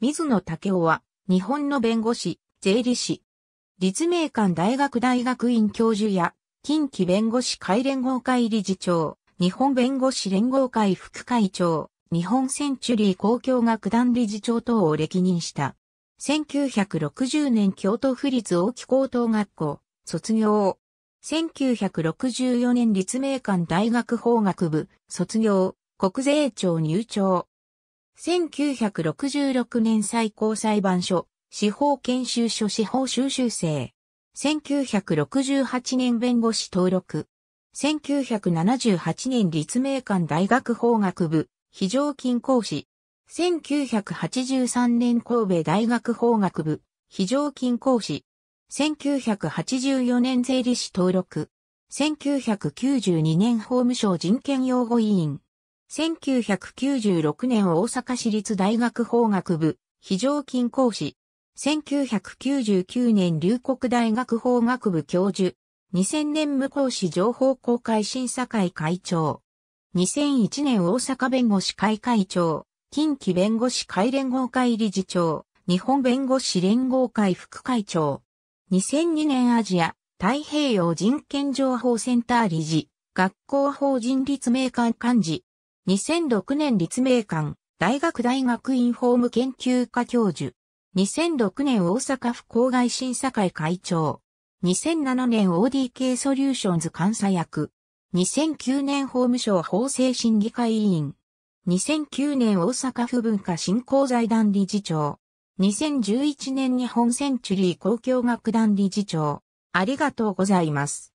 水野武夫は、日本の弁護士、税理士、立命館大学大学院教授や、近畿弁護士会連合会理事長、日本弁護士連合会副会長、日本センチュリー公共学団理事長等を歴任した。1960年京都府立大木高等学校、卒業。1964年立命館大学法学部、卒業、国税庁入庁。1966年最高裁判所、司法研修所司法修習生。1968年弁護士登録。1978年立命館大学法学部、非常勤講師。1983年神戸大学法学部、非常勤講師。1984年税理士登録。1992年法務省人権擁護委員。1996年大阪市立大学法学部、非常勤講師。1999年龍谷大学法学部教授。2000年無講師情報公開審査会会長。2001年大阪弁護士会会長。近畿弁護士会連合会理事長。日本弁護士連合会副会長。2002年アジア太平洋人権情報センター理事。学校法人立命館幹事。2006年立命館大学大学院法務研究科教授。2006年大阪府郊外審査会会長。2007年 ODK ソリューションズ監査役。2009年法務省法制審議会委員。2009年大阪府文化振興財団理事長。2011年日本センチュリー公共楽団理事長。ありがとうございます。